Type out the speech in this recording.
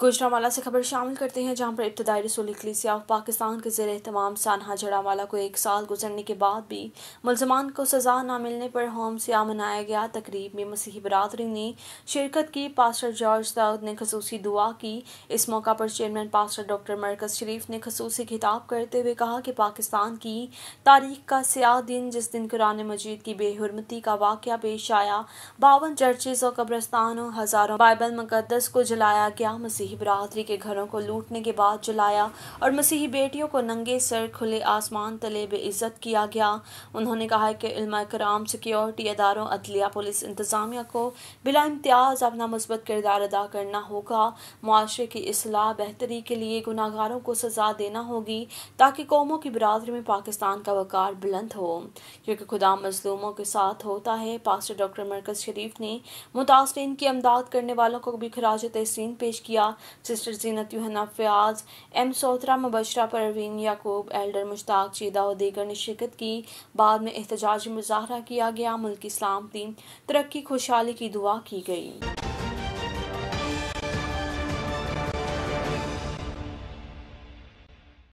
गुजरावाला से खबर शामिल करते हैं जहां पर इब्तदाई रसूल इकलीसिया ऑफ पाकिस्तान के जेर तमाम सानहा जड़ावाला को एक साल गुजरने के बाद भी मुलजमान को सजा न मिलने पर होम सिया मनाया गया तकरीब में मसीह बरदरी ने शिरकत की पास्टर जॉर्ज दाऊद ने खसूसी दुआ की इस मौका पर चेयरमैन पास्टर डॉक्टर मरकज शरीफ ने खसूसी खिताब करते हुए कहा कि पाकिस्तान की तारीख का स्याह दिन जिस दिन कुरान मजीद की बेहरमती का वाक़ पेश आया बावन चर्चेज़ और कब्रस्तानों हज़ारों बाइबल मुकदस को जलाया गया मसीह मसीही बरदरी के घरों को लूटने के बाद जलाया और मसीही बेटियों को नंगे सर खुले आसमान तले बेइज्जत किया गया उन्होंने कहा कि इल्मा कराम सिक्योरिटी अदारों अदलिया पुलिस इंतज़ामिया को बिला इम्तियाज अपना मस्बत किरदार अदा करना होगा मुआरे की असलाह बेहतरी के लिए गुनागारों को सजा देना होगी ताकि कौमों की बरदरी में पाकिस्तान का वकार बुलंद हो क्योंकि खुदा मजलूमों के साथ होता है पास्टर डॉक्टर मरकज शरीफ ने मुतासरीन की अमदाद करने वालों को भी खराज तहसीन पेश किया sister Zeenat Yuhanna Fayyaz M Sotra Mubashra Parveen Yaqoob elder Mushtaq चीदा और दीगर ने शिरकत की बाद में एहतजाज मुजाहरा किया गया मुल्क इस्लाम तीन तरक्की खुशहाली की दुआ की गई